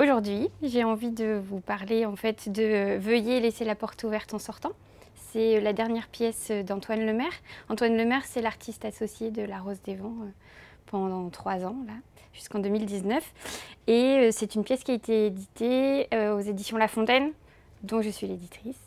Aujourd'hui, j'ai envie de vous parler en fait de Veuillez laisser la porte ouverte en sortant. C'est la dernière pièce d'Antoine Lemaire. Antoine Lemaire, c'est l'artiste associé de La Rose des Vents euh, pendant trois ans, jusqu'en 2019. Et euh, c'est une pièce qui a été éditée euh, aux éditions La Fontaine, dont je suis l'éditrice.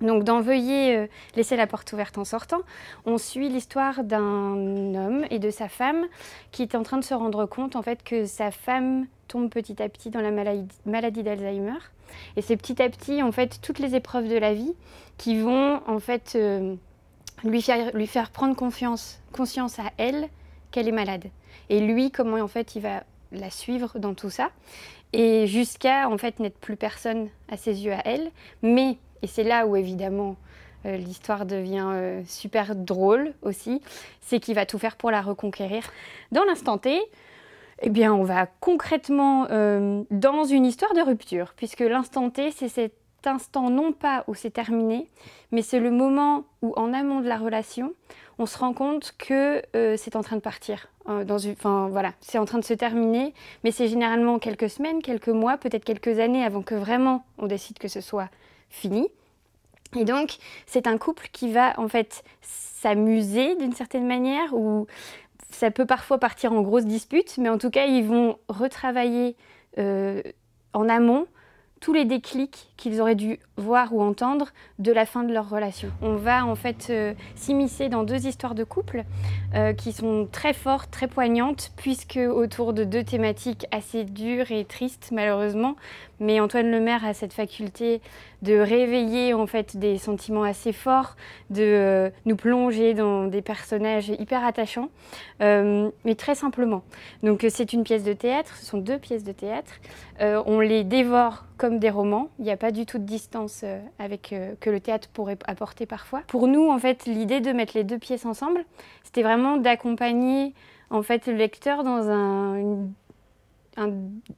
Donc dans Veuillez euh, laisser la porte ouverte en sortant, on suit l'histoire d'un homme et de sa femme qui est en train de se rendre compte en fait que sa femme tombe petit à petit dans la maladie d'Alzheimer. Et c'est petit à petit en fait toutes les épreuves de la vie qui vont en fait euh, lui, faire, lui faire prendre confiance, conscience à elle qu'elle est malade. Et lui comment en fait il va la suivre dans tout ça et jusqu'à en fait n'être plus personne à ses yeux à elle, mais et c'est là où, évidemment, euh, l'histoire devient euh, super drôle aussi, c'est qu'il va tout faire pour la reconquérir. Dans l'instant T, eh bien, on va concrètement euh, dans une histoire de rupture, puisque l'instant T, c'est cet instant non pas où c'est terminé, mais c'est le moment où, en amont de la relation, on se rend compte que c'est en train de partir. Enfin, voilà, c'est en train de se terminer, mais c'est généralement quelques semaines, quelques mois, peut-être quelques années avant que vraiment on décide que ce soit fini. Et donc, c'est un couple qui va en fait s'amuser d'une certaine manière, ou ça peut parfois partir en grosse dispute, mais en tout cas, ils vont retravailler euh, en amont tous les déclics qu'ils auraient dû voir ou entendre de la fin de leur relation. On va en fait euh, s'immiscer dans deux histoires de couple euh, qui sont très fortes, très poignantes, puisque autour de deux thématiques assez dures et tristes malheureusement, mais Antoine Lemaire a cette faculté de réveiller en fait des sentiments assez forts, de euh, nous plonger dans des personnages hyper attachants, euh, mais très simplement. Donc euh, c'est une pièce de théâtre, ce sont deux pièces de théâtre. on les dévore comme des romans. Il n'y a pas du tout de distance avec que le théâtre pourrait apporter parfois. Pour nous, en fait, l'idée de mettre les deux pièces ensemble, c'était vraiment d'accompagner en fait le lecteur dans un, une,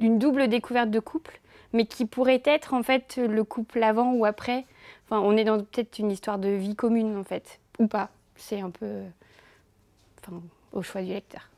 une double découverte de couple mais qui pourrait être en fait le couple avant ou après. Enfin, on est dans peut-être une histoire de vie commune en fait, ou pas. C'est un peu, euh, au choix du lecteur.